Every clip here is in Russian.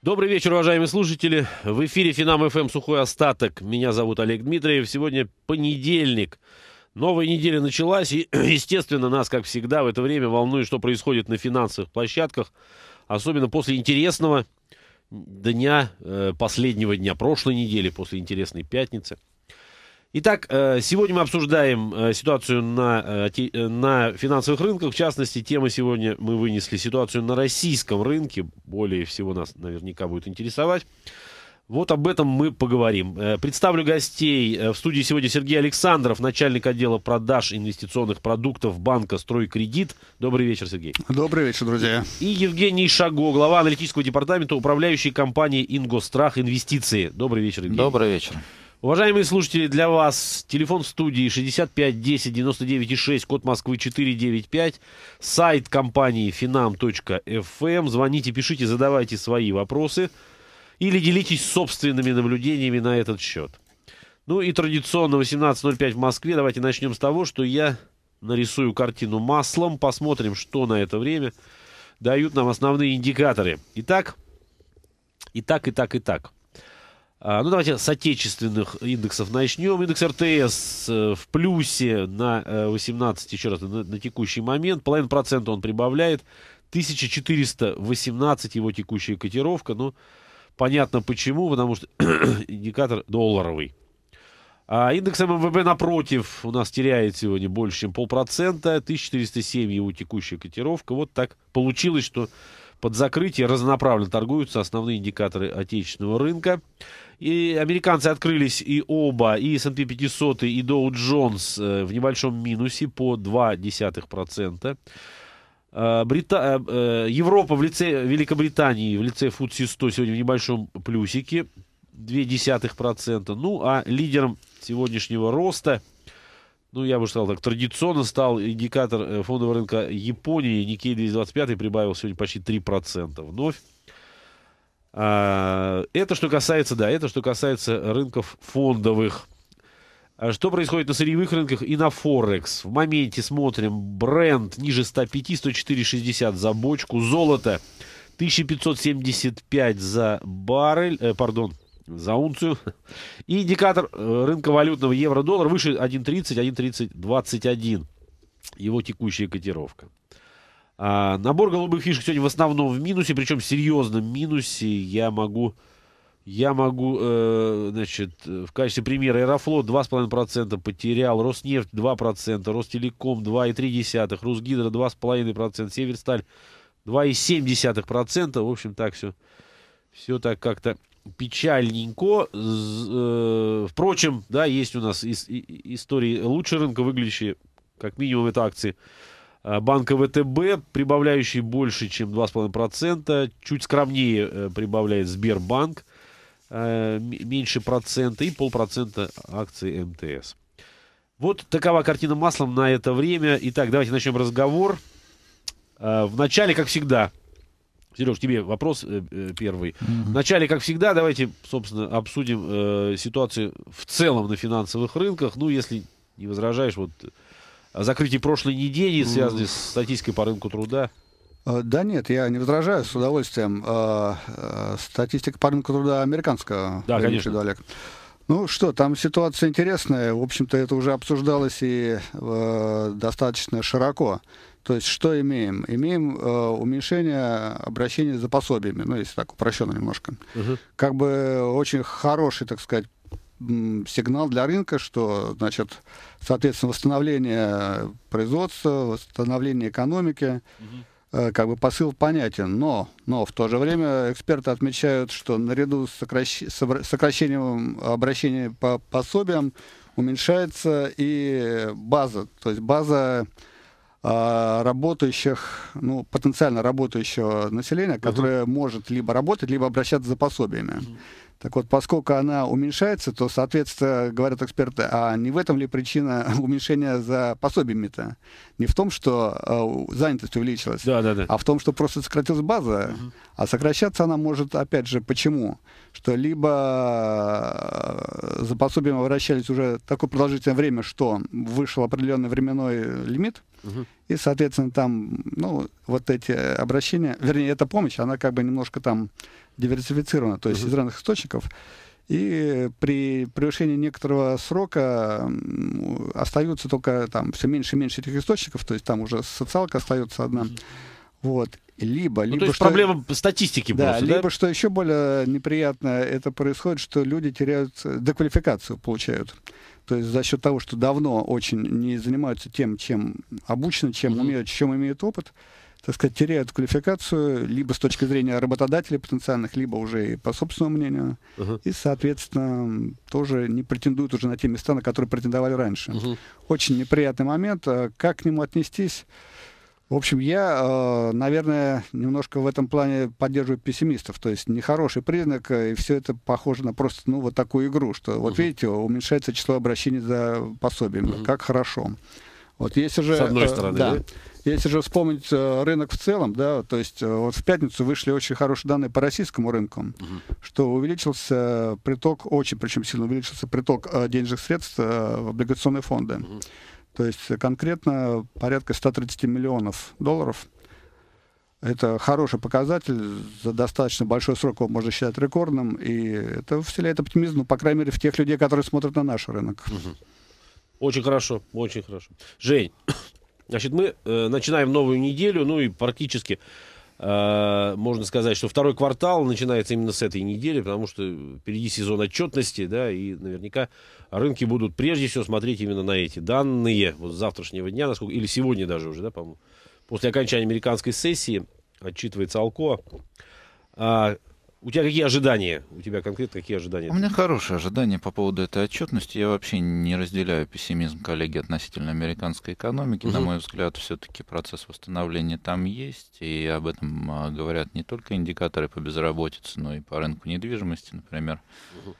Добрый вечер, уважаемые слушатели. В эфире Финам ФМ эм «Сухой остаток». Меня зовут Олег Дмитриев. Сегодня понедельник. Новая неделя началась, и, естественно, нас, как всегда, в это время волнует, что происходит на финансовых площадках, особенно после интересного дня, э, последнего дня прошлой недели, после интересной пятницы – Итак, э, сегодня мы обсуждаем э, ситуацию на, э, на финансовых рынках. В частности, тема сегодня мы вынесли ситуацию на российском рынке. Более всего нас наверняка будет интересовать. Вот об этом мы поговорим. Представлю гостей. В студии сегодня Сергей Александров, начальник отдела продаж инвестиционных продуктов банка «Стройкредит». Добрый вечер, Сергей. Добрый вечер, друзья. И Евгений Шаго, глава аналитического департамента управляющей компании «Ингострах Инвестиции». Добрый вечер, Евгений. Добрый вечер. Уважаемые слушатели, для вас телефон студии 65 10 99 6, код Москвы 495, сайт компании finam.fm. Эм. Звоните, пишите, задавайте свои вопросы или делитесь собственными наблюдениями на этот счет. Ну и традиционно 18.05 в Москве. Давайте начнем с того, что я нарисую картину маслом, посмотрим, что на это время дают нам основные индикаторы. Итак, и так, и так, и так. А, ну, давайте с отечественных индексов начнем. Индекс РТС э, в плюсе на 18, э, еще раз, на, на текущий момент. Половин процента он прибавляет. 1418 его текущая котировка. Ну, понятно почему, потому что индикатор долларовый. А индекс МВБ напротив у нас теряет сегодня больше, чем полпроцента. 1407 его текущая котировка. Вот так получилось, что под закрытие. Разноправленно торгуются основные индикаторы отечественного рынка. И американцы открылись и оба, и S&P 500, и Dow Jones э, в небольшом минусе по 0,2%. Э, Брита... Э, Европа в лице Великобритании, в лице FTSE 100 сегодня в небольшом плюсике 0,2%. Ну, а лидером сегодняшнего роста – ну, я бы сказал так, традиционно стал индикатор э, фондового рынка Японии. Никей 225 прибавил сегодня почти 3% вновь. А, это что касается, да, это что касается рынков фондовых. А что происходит на сырьевых рынках и на Форекс? В моменте смотрим. Бренд ниже 105, 104,60 за бочку. Золото 1575 за баррель, э, пардон, за унцию. И индикатор э, рынка валютного евро-доллар выше 1.30, 1.3021. Его текущая котировка. А, набор голубых фишек сегодня в основном в минусе, причем в серьезном минусе. Я могу, я могу э, значит, в качестве примера Аэрофлот 2,5% потерял, Роснефть 2%, Ростелеком 2,3%, Русгидро 2,5%, Северсталь 2,7%. В общем, так все, все так как-то печальненько. Э, впрочем, да, есть у нас истории лучше рынка, выглядящие как минимум это акции э, банка ВТБ, прибавляющие больше, чем 2,5%. Чуть скромнее э, прибавляет Сбербанк, меньше процента и полпроцента акции МТС. Вот такова картина маслом на это время. Итак, давайте начнем разговор. Вначале, как всегда, Сереж, тебе вопрос э, э, первый. Угу. Вначале, как всегда, давайте, собственно, обсудим э, ситуацию в целом на финансовых рынках. Ну, если не возражаешь, вот закрытие прошлой недели, связанной с статистикой по рынку труда. Э, да нет, я не возражаю, с удовольствием. Статистика по рынку труда американского. Да, конечно. Олег. Ну что, там ситуация интересная. В общем-то, это уже обсуждалось и э, достаточно широко. То есть что имеем? Имеем э, уменьшение обращения за пособиями, ну, если так упрощенно немножко. Угу. Как бы очень хороший, так сказать, сигнал для рынка, что, значит, соответственно, восстановление производства, восстановление экономики, угу. э, как бы посыл понятен. Но, но в то же время эксперты отмечают, что наряду с, сокращ... с сокращением обращения по пособиям уменьшается и база, то есть база а, работающих, ну, потенциально работающего населения, которое угу. может либо работать, либо обращаться за пособиями. Угу. Так вот, поскольку она уменьшается, то, соответственно, говорят эксперты, а не в этом ли причина уменьшения за пособиями-то? Не в том, что э, занятость увеличилась, да, да, да. а в том, что просто сократилась база. Угу. А сокращаться она может, опять же, почему? Что либо э, за пособием обращались уже такое продолжительное время, что вышел определенный временной лимит, угу. и, соответственно, там, ну, вот эти обращения, вернее, эта помощь, она как бы немножко там диверсифицировано, то есть uh-huh. из разных источников. И при превышении некоторого срока остаются только там все меньше и меньше этих источников, то есть там уже социалка остается одна. Вот. Либо, ну, либо то есть что, проблема статистики да, просто, либо, да? Либо, что еще более неприятно, это происходит, что люди теряют э, деквалификацию, получают. То есть за счет того, что давно очень не занимаются тем, чем обучены, чем mm-hmm. умеют, чем имеют опыт, так сказать, теряют квалификацию либо с точки зрения работодателей потенциальных, либо уже и по собственному мнению. Uh-huh. И, соответственно, тоже не претендуют уже на те места, на которые претендовали раньше. Uh-huh. Очень неприятный момент. А как к нему отнестись? В общем, я, э, наверное, немножко в этом плане поддерживаю пессимистов. То есть нехороший признак, э, и все это похоже на просто ну, вот такую игру, что вот uh-huh. видите, уменьшается число обращений за пособием. Uh-huh. Как хорошо. Вот если же... С одной э, стороны, да. да? Если же вспомнить э, рынок в целом, да, то есть э, вот в пятницу вышли очень хорошие данные по российскому рынку, угу. что увеличился приток, очень причем сильно увеличился приток э, денежных средств в облигационные фонды. Угу. То есть конкретно порядка 130 миллионов долларов. Это хороший показатель, за достаточно большой срок его можно считать рекордным, и это вселяет оптимизм, ну, по крайней мере, в тех людей, которые смотрят на наш рынок. Угу. Очень хорошо, очень хорошо. Жень, Значит, мы э, начинаем новую неделю, ну и практически э, можно сказать, что второй квартал начинается именно с этой недели, потому что впереди сезон отчетности, да, и наверняка рынки будут прежде всего смотреть именно на эти данные вот завтрашнего дня, насколько, или сегодня даже уже, да, по-моему, после окончания американской сессии отчитывается Алко. А, у тебя какие ожидания? У тебя конкретно какие ожидания? У меня хорошие ожидания по поводу этой отчетности. Я вообще не разделяю пессимизм коллеги относительно американской экономики. Угу. На мой взгляд, все-таки процесс восстановления там есть, и об этом а, говорят не только индикаторы по безработице, но и по рынку недвижимости, например. Угу.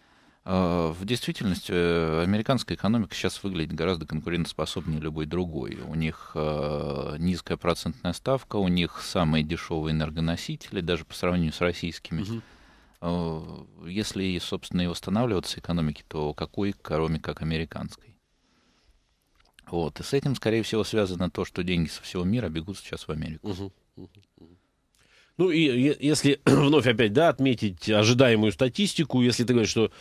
А, в действительности э, американская экономика сейчас выглядит гораздо конкурентоспособнее любой другой. У них а, низкая процентная ставка, у них самые дешевые энергоносители, даже по сравнению с российскими. Угу. Если, собственно, и восстанавливаться экономики, то какой, кроме как американской? Вот. И с этим, скорее всего, связано то, что деньги со всего мира бегут сейчас в Америку. Угу. Ну и если вновь опять, да, отметить ожидаемую статистику, если ты говоришь, что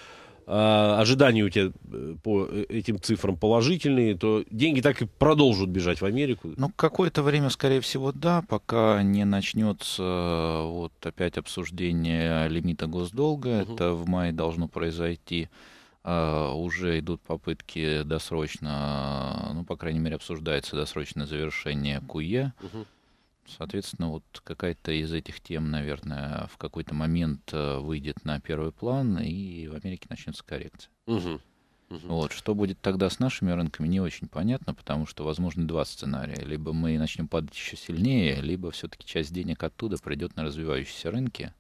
а, ожидания у тебя э, по э, этим цифрам положительные, то деньги так и продолжат бежать в Америку. Ну, какое-то время, скорее всего, да, пока не начнется э, вот опять обсуждение лимита госдолга. Угу. Это в мае должно произойти. А, уже идут попытки досрочно, ну, по крайней мере, обсуждается досрочное завершение КУЕ. Угу. Соответственно, вот какая-то из этих тем, наверное, в какой-то момент э, выйдет на первый план, и в Америке начнется коррекция. Угу. Угу. Вот. Что будет тогда с нашими рынками, не очень понятно, потому что возможны два сценария. Либо мы начнем падать еще сильнее, либо все-таки часть денег оттуда придет на развивающиеся рынки.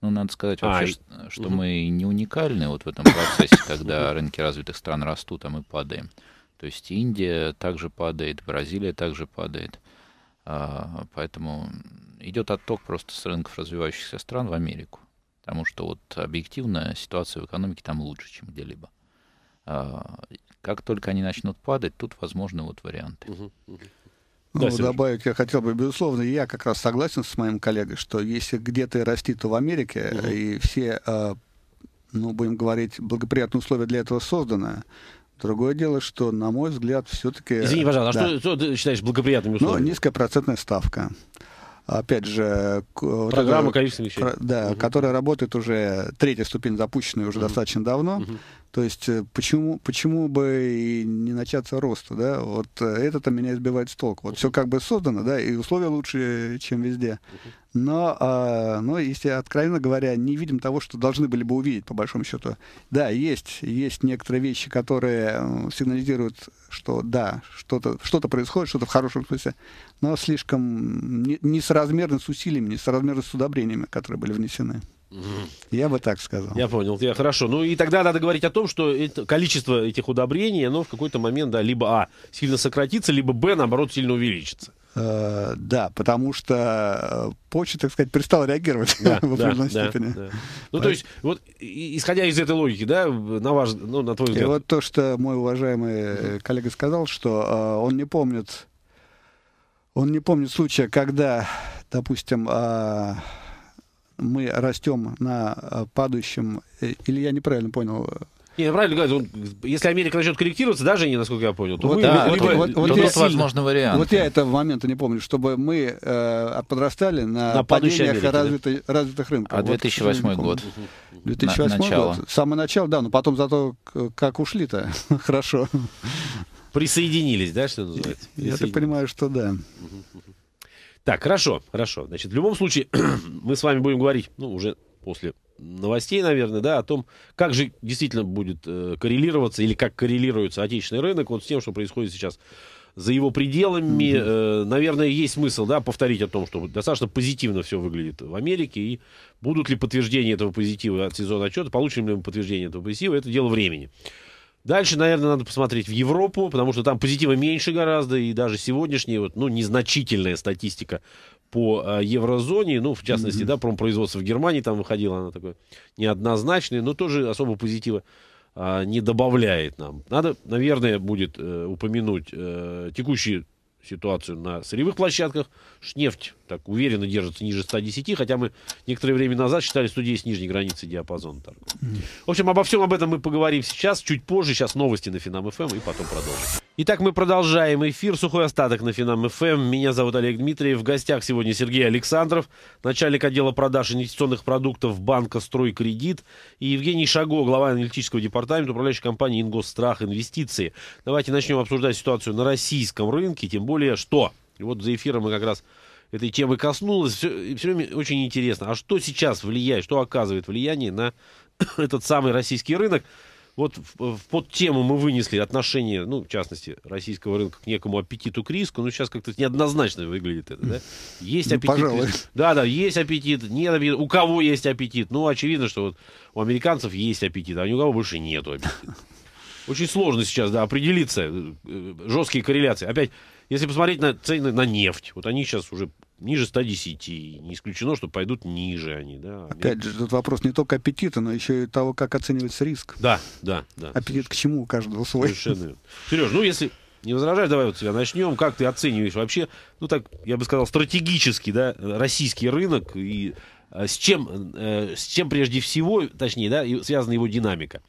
Ну, надо сказать вообще, а, что угу. мы не уникальны вот в этом процессе, когда рынки развитых стран растут, а мы падаем. То есть Индия также падает, Бразилия также падает. А, поэтому идет отток просто с рынков развивающихся стран в Америку. Потому что вот объективная ситуация в экономике там лучше, чем где-либо. А, как только они начнут падать, тут возможны вот варианты. Угу, Ну, да, добавить я хотел бы, безусловно, я как раз согласен с моим коллегой, что если где-то и расти, то в Америке, угу. и все, а, ну, будем говорить, благоприятные условия для этого созданы, Другое дело, что, на мой взгляд, все-таки... Извини, пожалуйста, да. а что, что ты считаешь благоприятными ну, условиями? Ну, низкая процентная ставка. Опять же... Э, Программа вот количественных Да, угу. которая работает уже, третья ступень запущенная уже угу. достаточно давно. Угу. То есть э, почему, почему бы и не начаться роста, да? Вот э, это-то меня избивает с толку. Вот все как бы создано, да, и условия лучше, чем везде. Но, а, но если откровенно говоря, не видим того, что должны были бы увидеть, по большому счету. Да, есть, есть некоторые вещи, которые э, сигнализируют, что да, что-то что происходит, что-то в хорошем смысле, но слишком несоразмерно не с усилиями, несоразмерно с удобрениями, которые были внесены. Я бы так сказал. Я понял, я хорошо. Ну и тогда надо говорить о том, что это, количество этих удобрений, оно в какой-то момент, да, либо а, сильно сократится, либо б, наоборот, сильно увеличится. Э, да, потому что э, почта, так сказать, перестала реагировать да, в определенной да, степени. Да, да. Ну, то есть, вот, исходя из этой логики, да, на, ваш, ну, на твой взгляд... И вот то, что мой уважаемый коллега сказал, что э, он не помнит, он не помнит случая, когда, допустим, э, мы растем на э, падающем... Э, или я неправильно понял не, ну, правильно говорит, если Америка начнет корректироваться, даже не, насколько я понял, то вот, мы, да, вот, вот, вот, вот, возможный вариант. Вот я этого момента не помню, чтобы мы э, подрастали на, на падениях Америки, развитой, да? развитых рынков. А вот, 2008 год. 2008 начало. год. Самое начало, да, но потом зато как ушли-то хорошо. Присоединились, да, что называется? Я так понимаю, что да. Так, хорошо, хорошо. Значит, в любом случае, мы с вами будем говорить, ну, уже после новостей, наверное, да, о том, как же действительно будет э, коррелироваться или как коррелируется отечественный рынок вот с тем, что происходит сейчас за его пределами. Mm-hmm. Э, наверное, есть смысл, да, повторить о том, что достаточно позитивно все выглядит в Америке, и будут ли подтверждения этого позитива от сезона отчета, получим ли мы подтверждение этого позитива, это дело времени. Дальше, наверное, надо посмотреть в Европу, потому что там позитива меньше гораздо, и даже сегодняшняя вот, ну, незначительная статистика по э, еврозоне, ну, в частности, mm-hmm. да, промпроизводство в Германии там выходило, оно такое неоднозначное, но тоже особо позитива э, не добавляет нам. Надо, наверное, будет э, упомянуть э, текущую ситуацию на сырьевых площадках. Нефть так уверенно держится ниже 110, хотя мы некоторое время назад считали что 110 нижней границы диапазона торгов. В общем, обо всем об этом мы поговорим сейчас, чуть позже. Сейчас новости на Финам ФМ эм, и потом продолжим. Итак, мы продолжаем эфир. Сухой остаток на Финам ФМ. Эм. Меня зовут Олег Дмитриев. В гостях сегодня Сергей Александров, начальник отдела продаж инвестиционных продуктов банка «Стройкредит» и Евгений Шаго, глава аналитического департамента управляющей компании «Ингосстрах Инвестиции». Давайте начнем обсуждать ситуацию на российском рынке, тем более что... И вот за эфиром мы как раз этой темы коснулась, все, все время очень интересно, а что сейчас влияет, что оказывает влияние на этот самый российский рынок? Вот в, в под тему мы вынесли отношение, ну, в частности, российского рынка к некому аппетиту к риску. Ну, сейчас как-то неоднозначно выглядит это, да? Хм. Есть ну, аппетит. Пожалуй. Да, да, есть аппетит, нет аппетита. У кого есть аппетит? Ну, очевидно, что вот у американцев есть аппетит, а ни у кого больше нету аппетита. Очень сложно сейчас, да, определиться. Э, э, жесткие корреляции. Опять если посмотреть на цены на нефть, вот они сейчас уже ниже 110, не исключено, что пойдут ниже они. Да, Опять же, тут вопрос не только аппетита, но еще и того, как оценивается риск. Да, да, да. Аппетит к чему у каждого свой. Совершенно Сереж, ну если не возражаешь, давай вот тебя начнем. Как ты оцениваешь вообще, ну так, я бы сказал, стратегический, да, российский рынок и э, с чем, э, с чем прежде всего, точнее, да, связана его динамика?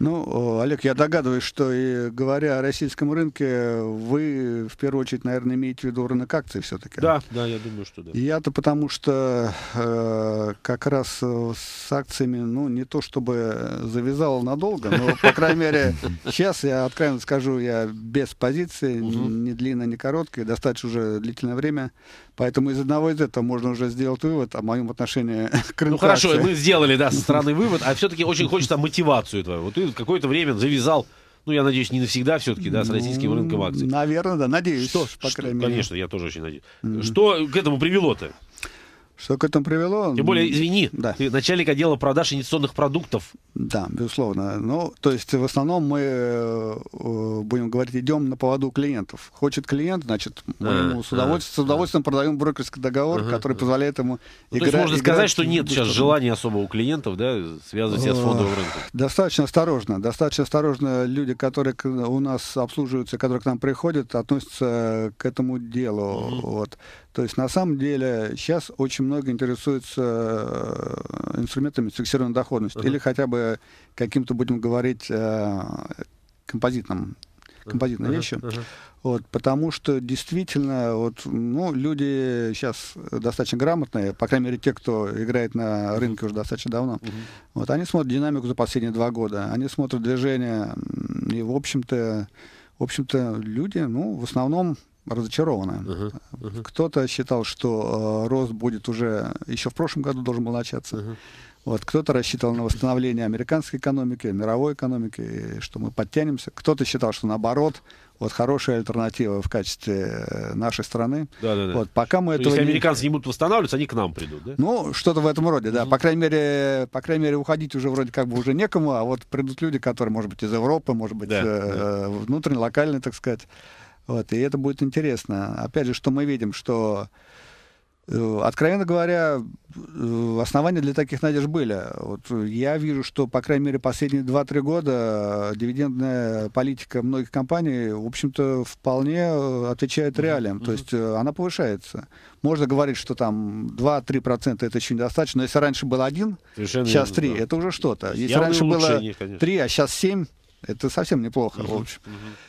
Ну, Олег, я догадываюсь, что и говоря о российском рынке, вы в первую очередь, наверное, имеете в виду рынок акций все-таки. Да, да, я думаю, что да. Я-то потому что э, как раз э, с акциями, ну, не то чтобы завязал надолго, но, по крайней мере, сейчас я откровенно скажу, я без позиции, ни длинной, ни короткой, достаточно уже длительное время. Поэтому из одного из этого можно уже сделать вывод о моем отношении к ну, рынку. Ну хорошо, мы сделали, да, со стороны вывод, а все-таки очень хочется мотивацию твою. Вот ты какое-то время завязал ну, я надеюсь, не навсегда все-таки, да, с российским рынком акций. Наверное, да, надеюсь, что, по крайней мере. Конечно, я тоже очень надеюсь. Что к этому привело-то? Что к этому привело? Тем более, извини, да. ты начальник отдела продаж инвестиционных продуктов. Да, безусловно. Ну, то есть в основном мы, э, э, будем говорить, идем на поводу клиентов. Хочет клиент, значит, мы а, ему с удовольствием, а. с удовольствием продаем брокерский договор, ага, который позволяет ему ну, играть. То есть можно играть сказать, что нет сейчас желания особо у клиентов, да, связывать себя с фондовым рынком? Достаточно осторожно. Достаточно осторожно люди, которые у нас обслуживаются, которые к нам приходят, относятся к этому делу. Угу. Вот. То есть на самом деле сейчас очень много интересуется э, инструментами с фиксированной доходностью uh-huh. или хотя бы каким-то, будем говорить, э, композитным композитной uh-huh, вещи. Uh-huh. Вот, потому что действительно, вот, ну, люди сейчас достаточно грамотные, по крайней мере, те, кто играет на рынке уже достаточно давно, uh-huh. вот, они смотрят динамику за последние два года, они смотрят движение, и, в общем-то, в общем-то, люди, ну, в основном разочарованы. Uh-huh, uh-huh. Кто-то считал, что э, рост будет уже еще в прошлом году должен был начаться. Uh-huh. Вот, кто-то рассчитывал на восстановление американской экономики, мировой экономики, и что мы подтянемся. Кто-то считал, что наоборот, вот хорошая альтернатива в качестве э, нашей страны. Да, да, да. Вот, пока мы То ну, этого если не... американцы не будут восстанавливаться, они к нам придут, да? Ну, что-то в этом роде, да. Mm-hmm. По, крайней мере, по крайней мере, уходить уже вроде как бы уже некому, а вот придут люди, которые, может быть, из Европы, может быть, да, э, да. внутренне, локально, так сказать. Вот, и это будет интересно. Опять же, что мы видим, что э, Откровенно говоря, э, основания для таких надежд были. Вот я вижу, что, по крайней мере, последние 2-3 года э, дивидендная политика многих компаний, в общем-то, вполне отвечает реалиям. Mm-hmm. То есть она повышается. Можно говорить, что там 2-3% это еще недостаточно, но если раньше было 1, Совершенно сейчас 3, да. это уже что-то. Если раньше было 3, а сейчас 7, это совсем неплохо, uh-huh, в общем.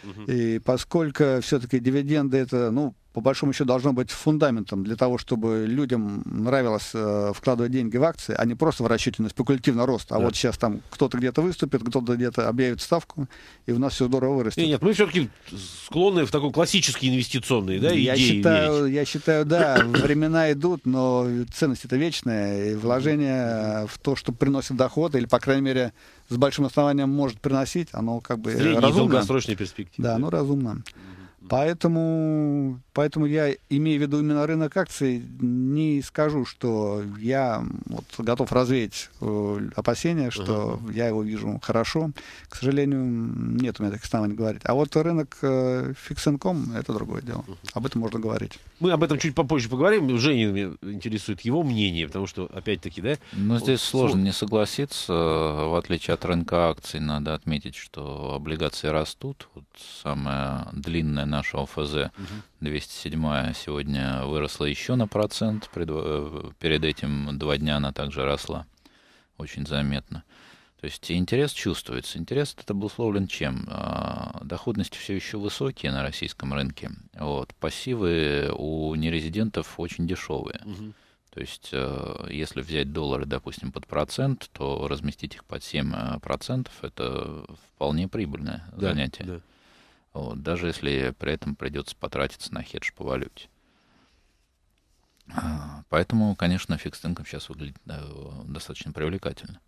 Uh-huh, uh-huh. И поскольку все-таки дивиденды это, ну, по большому счету, должно быть фундаментом для того, чтобы людям нравилось э, вкладывать деньги в акции, а не просто в расчете на спекулятивный рост. А да. вот сейчас там кто-то где-то выступит, кто-то где-то объявит ставку, и у нас все здорово вырастет. Нет, нет мы все-таки склонны в такой классический инвестиционный, да, идеи я считаю, верить. Я считаю, да, времена идут, но ценность это вечная, и вложение э, в то, что приносит доход, или, по крайней мере, с большим основанием может приносить, оно как бы Средний разумно. долгосрочная перспектива. Да, да, оно разумно. Поэтому, поэтому я, имею в виду именно рынок акций, не скажу, что я вот, готов развеять э, опасения, что uh-huh. я его вижу хорошо. К сожалению, нет у меня таких оснований говорить. А вот рынок э, это другое дело. Uh-huh. Об этом можно говорить. Мы об этом чуть попозже поговорим. Женя интересует его мнение, потому что, опять-таки, да? Ну, здесь вот, сложно не согласиться. В отличие от рынка акций, надо отметить, что облигации растут. Вот самая длинная наша ОФЗ 207 сегодня выросла еще на процент. Э, перед этим два дня она также росла очень заметно. То есть интерес чувствуется. Интерес это обусловлен чем? А, доходности все еще высокие на российском рынке. Вот. Пассивы у нерезидентов очень дешевые. Угу. То есть, э, если взять доллары, допустим, под процент, то разместить их под 7% э, это вполне прибыльное да, занятие. Да. Вот, даже если при этом придется потратиться на хедж по валюте. А, поэтому, конечно, фикс инком сейчас выглядит достаточно привлекательно.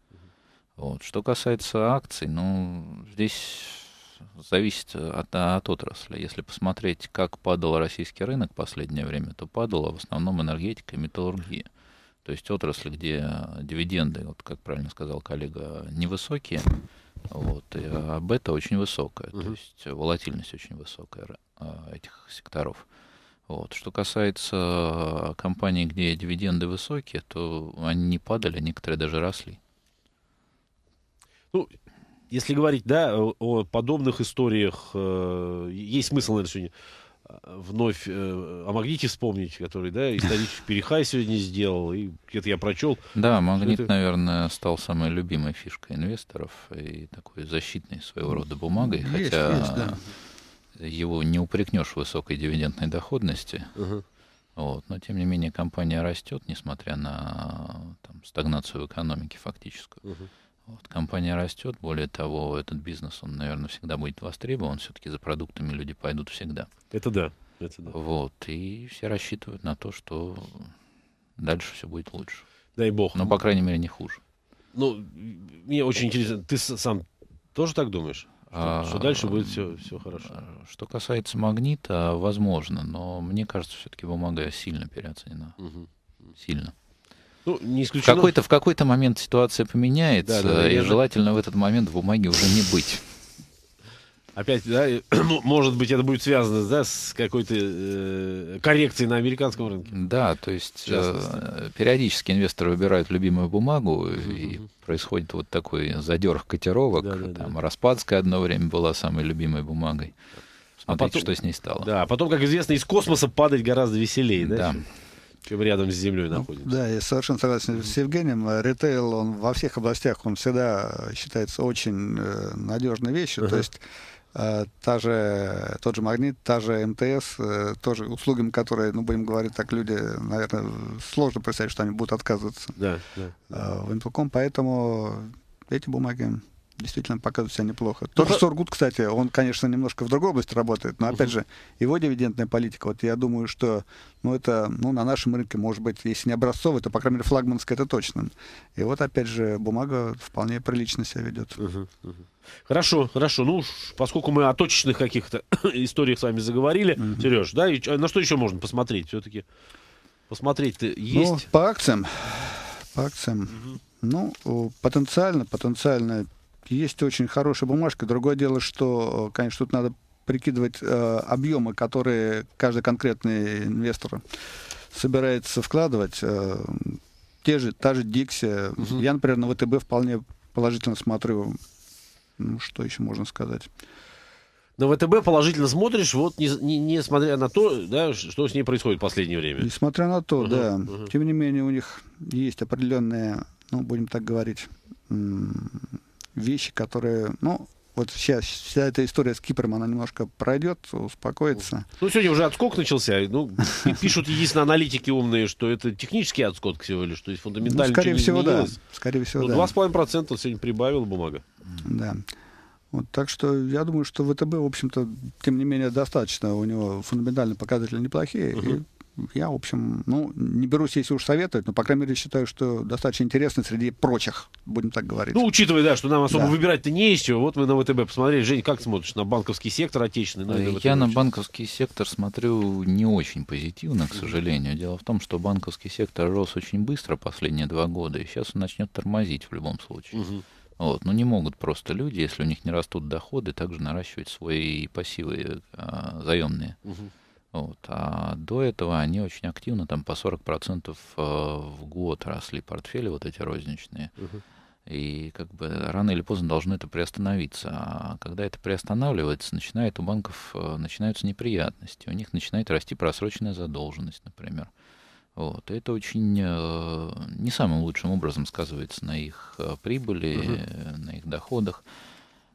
Вот. Что касается акций, ну, здесь зависит от, от отрасли. Если посмотреть, как падал российский рынок в последнее время, то падала в основном энергетика и металлургия. То есть отрасли, где дивиденды, вот как правильно сказал коллега, невысокие, вот. И а бета очень высокая, угу. то есть волатильность очень высокая а, этих секторов. Вот. Что касается а, компаний, где дивиденды высокие, то они не падали, некоторые даже росли. Ну, если говорить, да, о подобных историях, э, есть смысл, наверное, сегодня вновь о э, а магните вспомнить, который, да, исторический перехай сегодня сделал, и где-то я прочел. Да, магнит, это... наверное, стал самой любимой фишкой инвесторов и такой защитной своего рода бумагой, есть, хотя есть, да. его не упрекнешь высокой дивидендной доходности. Угу. Вот. Но, тем не менее, компания растет, несмотря на там, стагнацию в экономике фактическую. Угу. Вот, компания растет, более того, этот бизнес, он, наверное, всегда будет востребован, все-таки за продуктами люди пойдут всегда. Это да, это да. Вот, и все рассчитывают на то, что дальше все будет лучше. Дай бог. Но, по крайней мере, не хуже. Ну, мне очень интересно, ты сам тоже так думаешь? Что, а, что дальше будет все, все хорошо. Что касается магнита, возможно, но мне кажется, все-таки бумага сильно переоценена. Угу. Сильно. Ну, не исключено. В какой-то, в какой-то момент ситуация поменяется, да, да, и желательно в этот момент в бумаге уже не быть. Опять, да, ну, может быть, это будет связано да, с какой-то э, коррекцией на американском рынке. Да, то есть э, периодически инвесторы выбирают любимую бумагу, mm-hmm. и происходит вот такой задерх котировок. Да, да, Там да. Распадская одно время была самой любимой бумагой. А Смотрите, а потом, что с ней стало. Да, а потом, как известно, из космоса падать гораздо веселее. Да. да? чем рядом с землей ну, находится. Да, я совершенно согласен с Евгением. Ритейл, он во всех областях, он всегда считается очень э, надежной вещью. Uh-huh. То есть э, та же, тот же магнит, та же МТС, э, тоже услугам, которые, ну, будем говорить так, люди, наверное, сложно представить, что они будут отказываться да, да. Э, в Интуком, поэтому эти бумаги действительно показывают себя неплохо. Ну, Тоже Сургут, кстати, он, конечно, немножко в другой области работает, но, опять же, его дивидендная политика, вот я думаю, что, ну, это, ну, на нашем рынке, может быть, если не образцовый, то, по крайней мере, флагманская это точно. И вот, опять же, бумага вполне прилично себя ведет. Хорошо, хорошо. Ну, поскольку мы о точечных каких-то историях с вами заговорили, Сереж, да, на что еще можно посмотреть все-таки? Посмотреть-то ну, есть? по акциям. По акциям. Ну, потенциально, потенциально есть очень хорошая бумажка. Другое дело, что, э, конечно, тут надо прикидывать э, объемы, которые каждый конкретный инвестор собирается вкладывать. Э, те же, та же Диксия. Угу. Я, например, на ВТБ вполне положительно смотрю. Ну, что еще можно сказать? На ВТБ положительно смотришь, вот не, не, несмотря на то, да, что с ней происходит в последнее время. Несмотря на то, uh да. uh Тем не менее, у них есть определенная, ну, будем так говорить, вещи, которые, ну, вот сейчас вся эта история с Кипром, она немножко пройдет, успокоится. Ну, сегодня уже отскок начался. Ну, пишут, единственные аналитики умные, что это технический отскок всего лишь, то есть фундаментально ну, скорее всего, да. Скорее всего, ну, да. 2,5% сегодня прибавила бумага. Да. Вот, так что я думаю, что ВТБ, в общем-то, тем не менее, достаточно. У него фундаментальные показатели неплохие. Uh-huh. И я, в общем, ну, не берусь, если уж советовать, но, по крайней мере, считаю, что достаточно интересно среди прочих, будем так говорить. Ну, учитывая, да, что нам особо да. выбирать-то не из Вот мы на ВТБ посмотрели. Жень, как смотришь на банковский сектор отечественный? Ну, э, на ВТБ? я на банковский сектор смотрю не очень позитивно, к сожалению. Дело в том, что банковский сектор рос очень быстро последние два года, и сейчас он начнет тормозить в любом случае. Угу. Вот, но ну, не могут просто люди, если у них не растут доходы, также наращивать свои пассивы а, э, заемные. Угу. Вот. А до этого они очень активно, там по 40% э, в год росли портфели вот эти розничные. Угу. И как бы рано или поздно должно это приостановиться. А когда это приостанавливается, начинает у банков э, начинаются неприятности. У них начинает расти просроченная задолженность, например. Вот. И это очень э, не самым лучшим образом сказывается на их прибыли, угу. на их доходах.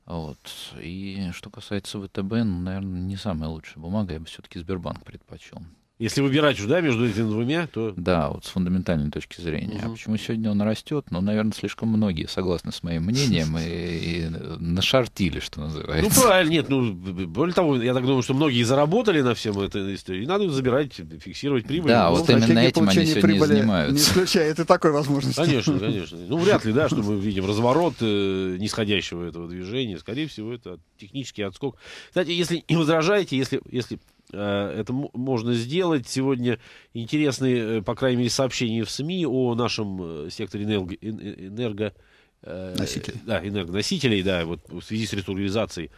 Вот. И что касается ВТБ, ну, наверное, не самая лучшая бумага, я бы все-таки Сбербанк предпочел. Если выбирать уже, да, между этими двумя, то... Да, вот с фундаментальной точки зрения. Угу. А почему сегодня он растет? Ну, наверное, слишком многие согласны с моим мнением и, и нашартили, что называется. Ну, правильно, нет, ну, более того, я так думаю, что многие заработали на всем этой истории, и надо забирать, фиксировать прибыль. Да, ну, вот именно этим они сегодня и занимаются. Не исключает и такой возможности. Конечно, конечно. Ну, вряд ли, да, что мы видим разворот э, нисходящего этого движения. Скорее всего, это технический отскок. Кстати, если не возражаете, если, если Э, это можно сделать. Сегодня интересные, э, по крайней мере, сообщения в СМИ о нашем э, секторе энерго... энерго Носителей. Да, энергоносителей, да, вот в связи с реструктуризацией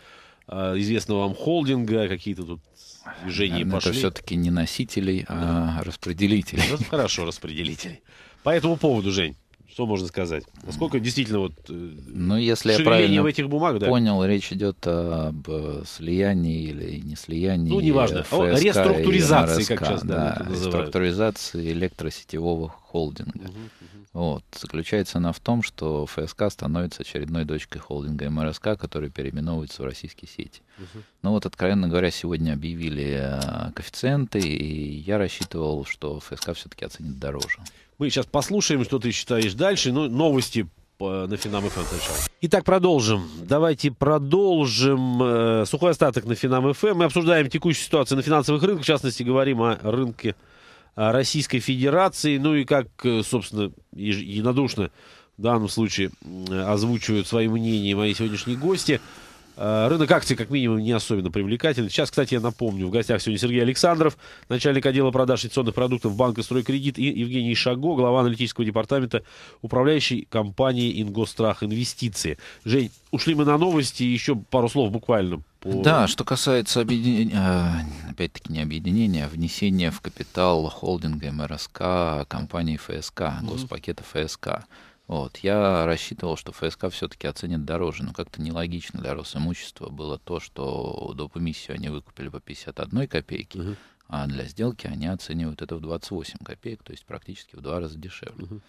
известного вам холдинга, какие-то тут движения Но пошли. Это все-таки не носителей, а да. распределителей. Ну, хорошо, распределителей. По этому поводу, Жень. Что можно сказать? Насколько действительно вот э, Ну, если я правильно в этих бумагах, да? понял, речь идет об э, слиянии или не слиянии. Ну, неважно. ФСК о реструктуризации, РСК, как сейчас да, да, Реструктуризации электросетевого холдинга. Угу, угу. Вот. Заключается она в том, что ФСК становится очередной дочкой холдинга МРСК, который переименовывается в российские сети. Ну вот, откровенно говоря, сегодня объявили э, коэффициенты, и я рассчитывал, что ФСК все-таки оценит дороже. Мы сейчас послушаем, что ты считаешь дальше. Ну, новости на Финам ФМ эм сначала. Итак, продолжим. Давайте продолжим э, сухой остаток на Финам ФМ. Эм. Мы обсуждаем текущую ситуацию на финансовых рынках. В частности, говорим о рынке Российской Федерации. Ну и как, э, собственно, единодушно в данном случае озвучивают свои мнения мои сегодняшние гости – Э, рынок акций, как минимум, не особенно привлекательный. Сейчас, кстати, я напомню, в гостях сегодня Сергей Александров, начальник отдела продаж традиционных продуктов банка «Стройкредит» и Евгений Шаго, глава аналитического департамента управляющей компании «Ингострах Инвестиции». Жень, ушли мы на новости, еще пару слов буквально. По... Да, что касается объединения, а, опять-таки не объединения, а внесения в капитал холдинга МРСК компании ФСК, mm госпакета ФСК. Вот. Я рассчитывал, что ФСК все-таки оценит дороже, но ну, как-то нелогично для Росимущества было то, что до комиссии они выкупили по 51 копейке, угу. а для сделки они оценивают это в 28 копеек, то есть практически в два раза дешевле. Угу.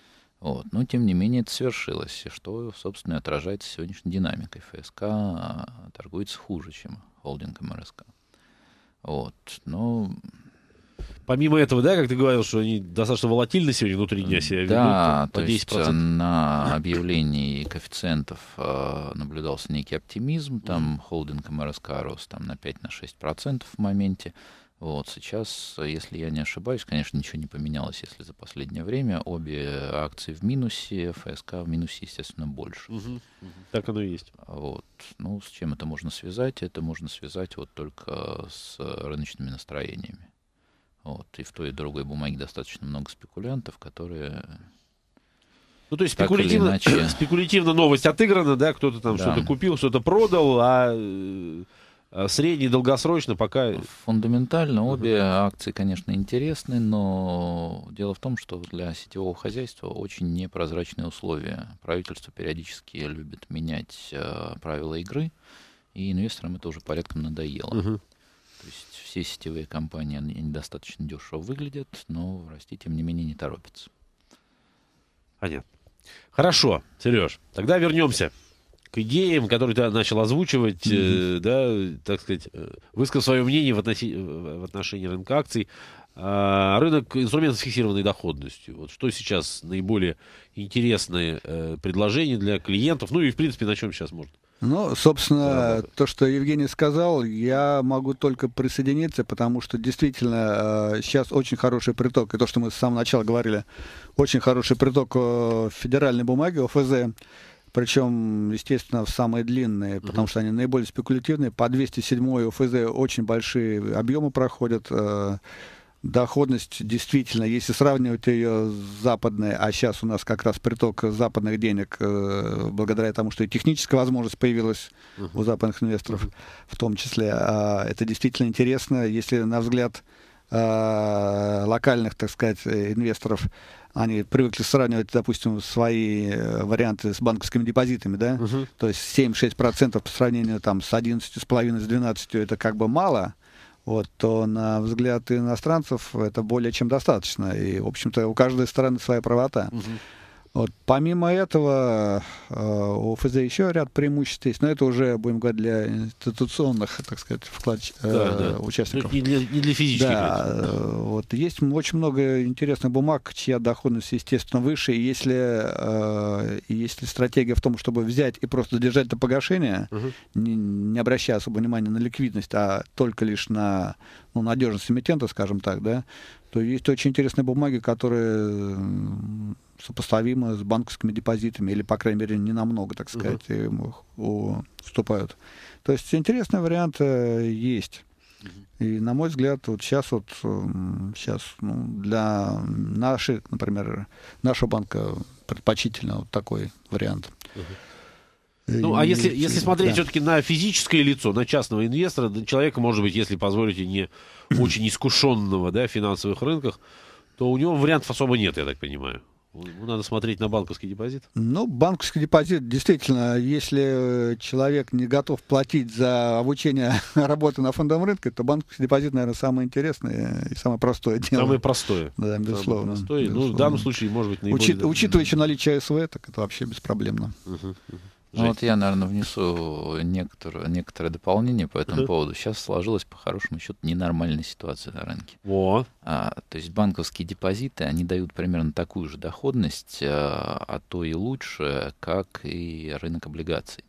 Вот. Но, тем не менее, это свершилось, что, собственно, и отражается сегодняшней динамикой. ФСК а, торгуется хуже, чем холдинг МРСК. Вот. Но Помимо этого, да, как ты говорил, что они достаточно волатильны сегодня внутри дня себя ведут. Да, по 10%. то есть э, на объявлении коэффициентов э, наблюдался некий оптимизм, там холдинг МРСК рос там, на 5-6% на в моменте. Вот сейчас, э, если я не ошибаюсь, конечно, ничего не поменялось, если за последнее время обе акции в минусе, ФСК в минусе, естественно, больше. Угу, угу. Так оно и есть. Вот. Ну, с чем это можно связать? Это можно связать вот только с рыночными настроениями. Вот. И в той и другой бумаге достаточно много спекулянтов, которые ну, то есть спекулятивно, иначе... спекулятивно новость отыграна, да, кто-то там да. что-то купил, что-то продал, а, э, а средний долгосрочно пока... Фундаментально uh-huh. обе акции, конечно, интересны, но дело в том, что для сетевого хозяйства очень непрозрачные условия. Правительство периодически любит менять э, правила игры, и инвесторам это уже порядком надоело. uh То есть все сетевые компании они недостаточно дешево выглядят, но расти, тем не менее, не торопится. Понятно. Хорошо, Сереж, тогда вернемся к идеям, которые ты начал озвучивать, mm-hmm. э, да, так сказать, э, высказал свое мнение в, относи- в отношении рынка акций. А, рынок инструментов с фиксированной доходностью. Вот что сейчас наиболее интересные э, предложения для клиентов, ну и, в принципе, на чем сейчас можно ну, собственно, работать. то, что Евгений сказал, я могу только присоединиться, потому что действительно э, сейчас очень хороший приток, и то, что мы с самого начала говорили, очень хороший приток э, федеральной бумаги ОФЗ, причем, естественно, в самые длинные, угу. потому что они наиболее спекулятивные. По 207 ОФЗ очень большие объемы проходят. Э, доходность действительно, если сравнивать ее с западной, а сейчас у нас как раз приток западных денег э, благодаря тому, что и техническая возможность появилась uh-huh. у западных инвесторов uh-huh. в том числе, э, это действительно интересно, если на взгляд э, локальных, так сказать, инвесторов они привыкли сравнивать, допустим, свои э, варианты с банковскими депозитами, да, uh-huh. то есть 7-6% по сравнению там с 11,5, с 12 это как бы мало, вот, то на взгляд иностранцев это более чем достаточно. И, в общем-то, у каждой стороны своя правота. Угу. Вот. Помимо этого, э, у ФЗ еще ряд преимуществ есть, но это уже, будем говорить, для институционных, так сказать, вклад... Э, да, да. участников. Не для, не для физических. Да, э, Вот. Есть очень много интересных бумаг, чья доходность, естественно, выше. И если, если стратегия в том, чтобы взять и просто держать до погашения, угу. не, не обращая особо внимания на ликвидность, а только лишь на ну, надежность эмитента, скажем так, да, то есть очень интересные бумаги, которые сопоставимо с банковскими депозитами, или, по крайней мере, не намного, так сказать, uh-huh. Угу. уступают. То есть интересный вариант э, есть. И, на мой взгляд, вот сейчас вот сейчас эм, ну, для нашей, например, нашего банка предпочтительно вот такой вариант. Ну, а если, если смотреть да. все-таки на физическое лицо, на частного инвестора, на человека, может быть, если позволите, не очень искушенного да, в финансовых рынках, то у него вариантов особо нет, я так понимаю. Ну, надо смотреть на банковский депозит. Ну, банковский депозит, действительно, если э, человек не готов платить за обучение работы на фондовом рынке, то банковский депозит, наверное, самое интересное и самое простое дело. Самое простое. Да, безусловно. Самое простое. безусловно. Ну, в данном случае, может быть, наиболее... Учит, учитывая наличие СВ, так это вообще беспроблемно. Uh-huh, uh-huh. Ну, вот я, наверное, внесу некоторое, некоторое дополнение по этому uh-huh. поводу. Сейчас сложилась, по хорошему счету, ненормальная ситуация на рынке. Во. А, то есть банковские депозиты, они дают примерно такую же доходность, а, а то и лучше, как и рынок облигаций.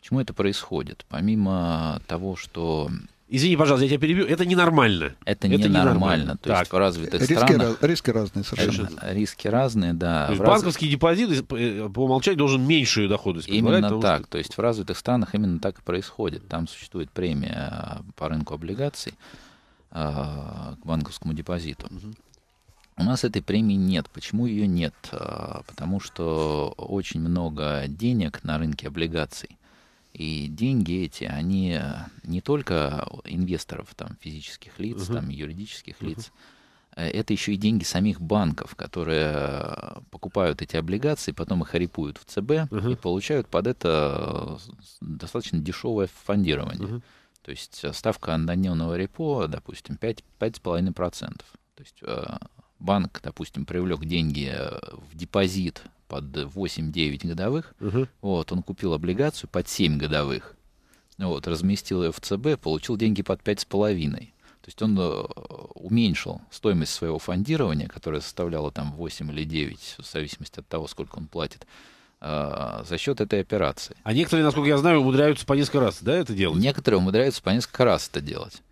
Почему это происходит? Помимо того, что Извини, пожалуйста, я тебя перебью. Это ненормально. Это, это ненормально. ненормально. То так. есть в развитых риски странах... риски разные совершенно. Риски разные, да. То есть раз... банковский депозит э, по умолчанию должен меньшую доходность Именно потому, так. Что... То есть в развитых странах именно так и происходит. Там существует премия э, по рынку облигаций э, к банковскому депозиту. Угу. У нас этой премии нет. Почему ее нет? Э, потому что очень много денег на рынке облигаций и деньги эти, они э, не только инвесторов, там, физических лиц, угу. там, юридических лиц, угу. это еще и деньги самих банков, которые э, покупают эти облигации, потом их арипуют в ЦБ угу. и получают под это достаточно дешевое фондирование. Угу. То есть ставка однодневного репо, допустим, 5, 5,5%. То есть банк, допустим, привлек деньги в депозит под 8-9 годовых. Угу. Вот, он купил облигацию под 7 годовых. Вот, разместил ее в ЦБ, получил деньги под 5,5. То есть он э, уменьшил стоимость своего фондирования, которое составляло там 8 или 9, в зависимости от того, сколько он платит, э, за счет этой операции. А некоторые, насколько я знаю, умудряются по несколько раз, да, это делать? Некоторые умудряются по несколько раз это делать.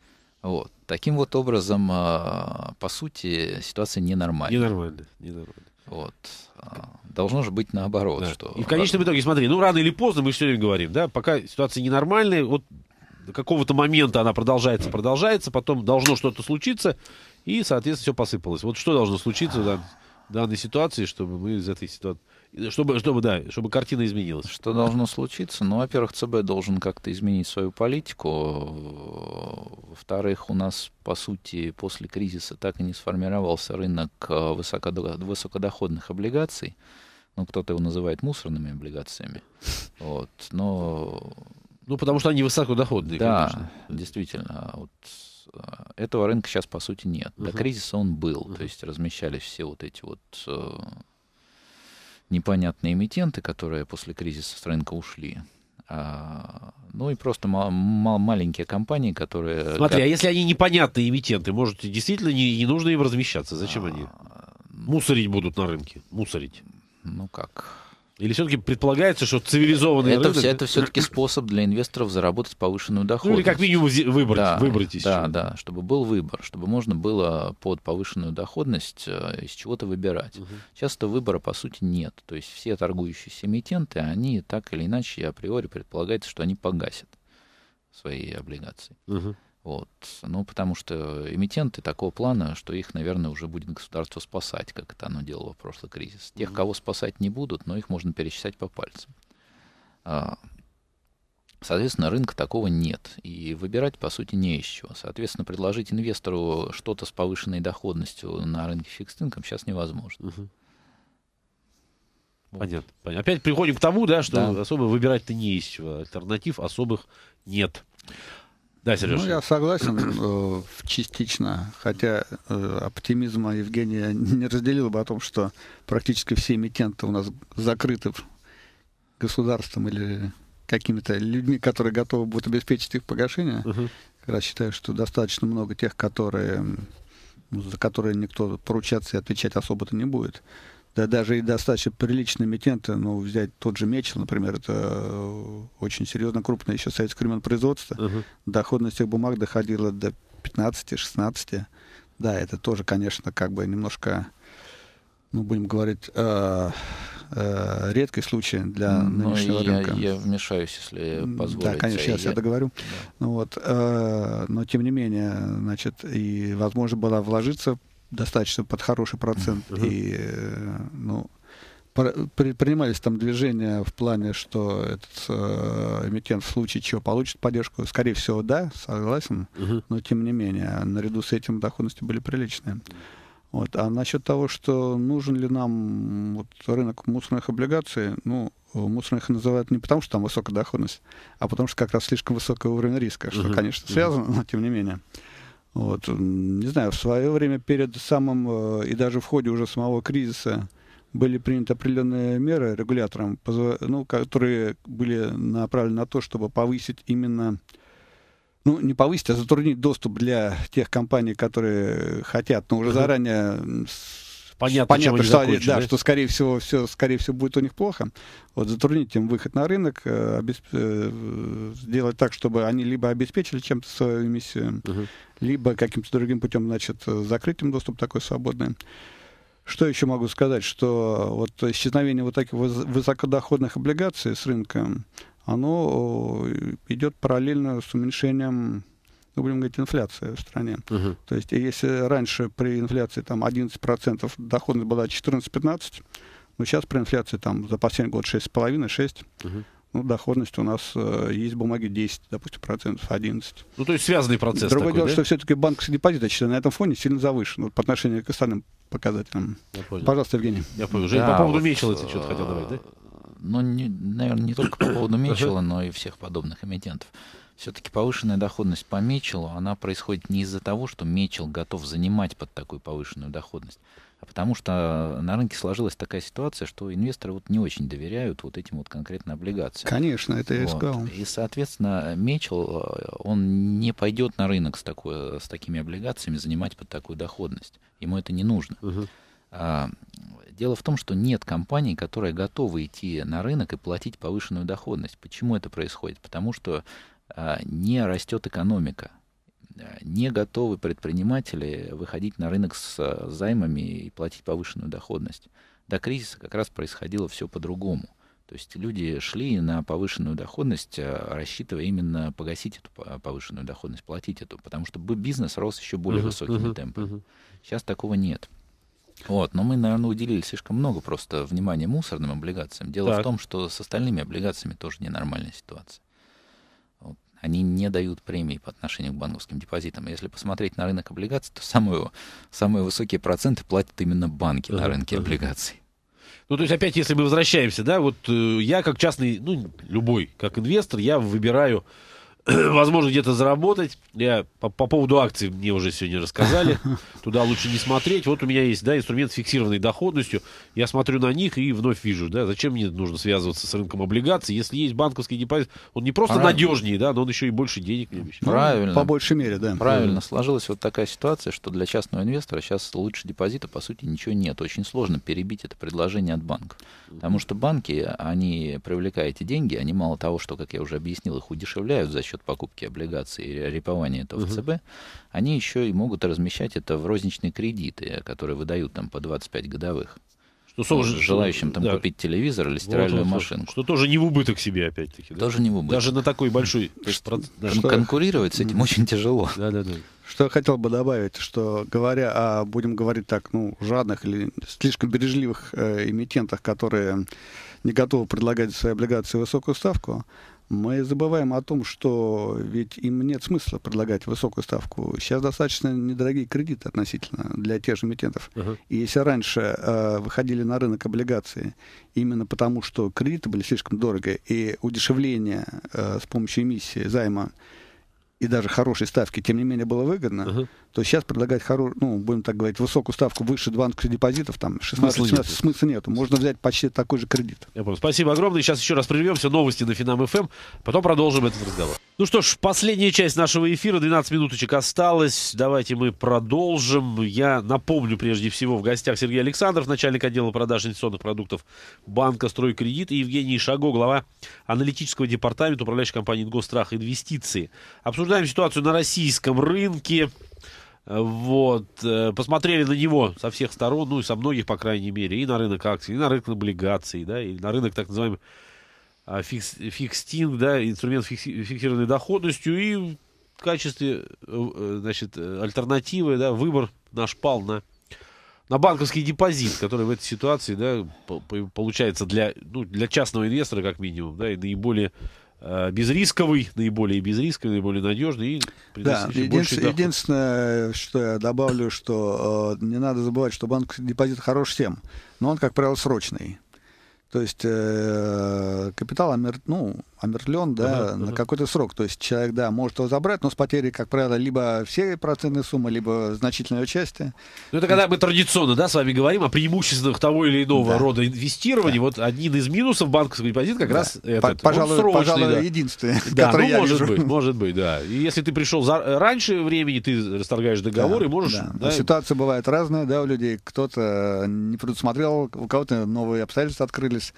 Вот. Таким вот образом, э, по сути, ситуация ненормальная. Ненормальная, ненормальная. Вот. А, должно же быть наоборот. Да. Что... И в конечном итоге, смотри, ну рано или поздно, мы все время говорим, да, пока ситуация ненормальная, вот до какого-то момента она продолжается, продолжается, потом должно что-то случиться, и, соответственно, все посыпалось. Вот что должно случиться в данной ситуации, чтобы мы из этой ситуации чтобы, чтобы, да, чтобы картина изменилась. Что должно случиться? Ну, во-первых, ЦБ должен как-то изменить свою политику. Во-вторых, у нас, по сути, после кризиса так и не сформировался рынок э, высокодоходных облигаций. Ну, кто-то его называет мусорными облигациями. Вот, но... Ну, потому что они высокодоходные, да, конечно. действительно. А вот э, этого рынка сейчас, по сути, нет. До кризиса он был. То есть размещались все вот эти вот э, непонятные эмитенты, которые после кризиса с рынка ушли. А, ну и просто маленькие компании, которые... Смотри, а если они непонятные эмитенты, может, действительно не, не нужно им размещаться? Зачем а... они ну мусорить будут на рынке? Мусорить? Ну как... Или все-таки предполагается, что цивилизованный это, рынок... Это все-таки способ для инвесторов заработать повышенную доходность. Ну или как минимум выбрать, да, выбрать из Да, чего. да, чтобы был выбор, чтобы можно было под повышенную доходность э, из чего-то выбирать. Угу. Часто выбора, по сути, нет. То есть все торгующиеся эмитенты, они так или иначе априори предполагается, что они погасят свои облигации. Угу. Вот. Ну, потому что эмитенты такого плана, что их, наверное, уже будет государство спасать, как это оно делало в прошлый кризис. Тех, кого спасать не будут, но их можно пересчитать по пальцам. А, соответственно, рынка такого нет, и выбирать, по сути, не из чего. Соответственно, предложить инвестору что-то с повышенной доходностью на рынке фикс инком сейчас невозможно. Угу. Вот. Понятно, понятно. Опять приходим к тому, да, что да. особо выбирать-то не из чего. Альтернатив особых нет. Да, Сережа. Ну, я согласен э, частично, хотя э, оптимизма Евгения не разделил бы о том, что практически все эмитенты у нас закрыты государством или какими-то людьми, которые готовы будут обеспечить их погашение. Угу. Как раз считаю, что достаточно много тех, которые, за которые никто поручаться и отвечать особо-то не будет. Да даже и достаточно приличный митент, ну, взять тот же Мечел, например, это э, очень серьезно крупное еще советское времен производство. Uh-huh. Доходность этих бумаг доходила до 15-16. Да, это тоже, конечно, как бы немножко, ну, будем говорить, э, э, редкий случай для Но ну, нынешнего я, рынка. Я вмешаюсь, если позволите. Да, конечно, сейчас я, я договорю. Да. Ну, вот, э, но, тем не менее, значит, и возможно было вложиться достаточно под хороший процент. Mm-hmm. И, э, ну, предпринимались там движения в плане, что этот э, эмитент в случае чего получит поддержку? Скорее всего, да, согласен, угу. но тем не менее, наряду с этим доходности были приличные. Вот. А насчет того, что нужен ли нам вот, рынок мусорных облигаций, ну, мусорных называют не потому, что там высокая доходность, а потому что как раз слишком высокий уровень риска, что, угу. конечно, связано, угу. но тем не менее. Э, вот. Не знаю, в свое время перед самым э, и даже в ходе уже самого кризиса были приняты определенные меры регулятором, ну, которые были направлены на то, чтобы повысить именно ну, не повысить, а затруднить доступ для тех компаний, которые хотят, но уже заранее понятно, понятно что, закончат, да, да? что скорее всего все, скорее всего будет у них плохо. Вот затруднить им выход на рынок, э, обесп... Э, сделать так, чтобы они либо обеспечили чем-то свою эмиссию, угу. либо каким-то другим путем, значит, э, закрыть им доступ такой свободный. Что еще могу сказать, что вот исчезновение вот таких высокодоходных облигаций с рынка, оно идет параллельно с уменьшением мы будем говорить инфляция в стране. Угу. То есть если раньше при инфляции там 11% доходность была 14-15%, но сейчас при инфляции там за последний год 6,5-6%. Угу ну, доходность у нас э, есть бумаги 10, допустим, процентов 11. Ну, то есть связанный процесс Другое такой, дело, да? что все-таки банковский депозит, на этом фоне сильно завышен вот, по отношению к остальным показателям. Пожалуйста, Евгений. Я понял. Жень, да, по поводу вот, Мечела ты э, что-то хотел добавить, да? Ну, не, наверное, не только по поводу Мечела, но и всех подобных эмитентов. Все-таки повышенная доходность по Мечелу, она происходит не из-за того, что Мечел готов занимать под такую повышенную доходность, а потому что э, на рынке сложилась такая ситуация, что инвесторы вот не очень доверяют вот этим вот конкретно облигациям. Конечно, это я искал. Вот. И, соответственно, Мечел, э, он не пойдет на рынок с, такой, э, с такими облигациями занимать под такую доходность. Ему это не нужно. Угу. А, дело в том, что нет компаний, которые готовы идти на рынок и платить повышенную доходность. Почему это происходит? Потому что а, не растет экономика. А, не готовы предприниматели выходить на рынок с а, займами и платить повышенную доходность. До кризиса как раз происходило все по-другому. То есть люди шли на повышенную доходность, рассчитывая именно погасить эту повышенную доходность, платить эту, потому что бизнес рос еще более uh-huh, высокими uh-huh, темпами. Uh-huh. Сейчас такого нет. Вот, но мы, наверное, уделили слишком много просто внимания мусорным облигациям. Дело так. в том, что с остальными облигациями тоже ненормальная ситуация они не дают премии по отношению к банковским депозитам. Если посмотреть на рынок облигаций, то самые, самые высокие проценты платят именно банки на рынке облигаций. Ну, то есть, опять, если мы возвращаемся, да, вот э, я как частный, ну, любой, как инвестор, я выбираю возможно, где-то заработать. Я по, по поводу акций мне уже сегодня рассказали. Туда лучше не смотреть. Вот у меня есть, да, инструмент с фиксированной доходностью. Я смотрю на них и вновь вижу, да, зачем мне нужно связываться с рынком облигаций, если есть банковский депозит. Он не просто Правильно. надежнее, да, но он еще и больше денег не обещает. Правильно. По большей мере, да. Правильно. Сложилась вот такая ситуация, что для частного инвестора сейчас лучше депозита, по сути, ничего нет. Очень сложно перебить это предложение от банка. Потому что банки, они, привлекая эти деньги, они мало того, что, как я уже объяснил, их удешевляют за счет от покупки облигаций и репования этого в ЦБ, они еще и могут размещать это в розничные кредиты, которые выдают там по 25 годовых. Что тоже, желающим там да. купить телевизор или стиральную вот, вот, машинку. Что тоже не в убыток себе, опять-таки. Да? Тоже не в убыток. Даже на такой большой... Что, да, что... Конкурировать с этим очень тяжело. Да, да, да. Что я хотел бы добавить, что говоря о, будем говорить так, ну, жадных или слишком бережливых э, эмитентах, которые не готовы предлагать свои облигации высокую ставку, мы забываем о том, что ведь им нет смысла предлагать высокую ставку. Сейчас достаточно недорогие кредиты относительно для тех же эмитентов. Uh-huh. И если раньше э, выходили на рынок облигации именно потому, что кредиты были слишком дорогие, и удешевление э, с помощью эмиссии займа и даже хорошей ставки, тем не менее, было выгодно, uh-huh то сейчас предлагать хорошую, ну, будем так говорить, высокую ставку выше 2 депозитов, там 16 смысла, нет. смысла нету. Можно взять почти такой же кредит. Я понял. Спасибо огромное. Сейчас еще раз прервемся. Новости на Финам ФМ. Эм. Потом продолжим этот разговор. Ну что ж, последняя часть нашего эфира. 12 минуточек осталось. Давайте мы продолжим. Я напомню, прежде всего, в гостях Сергей Александров, начальник отдела продаж инвестиционных продуктов банка «Стройкредит» и Евгений Шаго, глава аналитического департамента управляющей компании «Ингострах Инвестиции». Обсуждаем ситуацию на российском рынке. Вот. Э, посмотрели на него со всех сторон, ну и со многих, по крайней мере, и на рынок акций, и на рынок облигаций, да, и на рынок так называемый а, фикс, фикстинг, да, инструмент фикси, фиксированной доходностью, и в качестве, э, значит, альтернативы, да, выбор наш пал на на банковский депозит, который в этой ситуации, да, получается для, ну, для частного инвестора, как минимум, да, и наиболее Э, безрисковый, наиболее безрисковый, наиболее надежный. И да, единственное, единственное, что я добавлю, что э, не надо забывать, что банк депозит хорош всем, но он, как правило, срочный. То есть э, капитал, ну, омертвлен, да, uh-huh, на какой-то срок. То есть человек, да, может его забрать, но с потерей, как правило, либо все процентные суммы, либо значительные части. Ну, это когда мы традиционно, да, с вами говорим о преимуществах того или иного да. рода инвестирования. Да. Вот один из минусов банковского депозита как да. раз этот. Пожалуй, срочный, пожалуй да. единственный, да, который ну, я может вижу. быть, может быть, да. И если ты пришел за... Э, раньше времени, ты расторгаешь договор да, и можешь... Да. Да, а Ситуация бывает разная, да, у людей. Кто-то э, не предусмотрел, у кого-то новые обстоятельства открылись.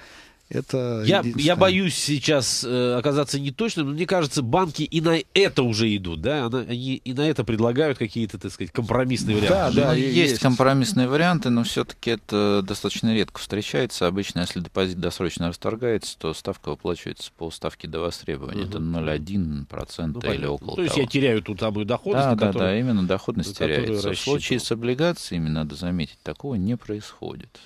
Это я, я боюсь сейчас э, оказаться неточным, но мне кажется, банки и на это уже идут, да? Они и на это предлагают какие-то, так сказать, компромиссные варианты. Да, да, ну, есть, есть компромиссные варианты, но все-таки это достаточно редко встречается. Обычно, если депозит досрочно расторгается, то ставка выплачивается по ставке до востребования. Угу. Это 0,1% ну, или понятно. около То есть того. я теряю ту самую доходность, Да, да, которую, да, именно доходность теряется. В случае с облигациями, надо заметить, такого не происходит.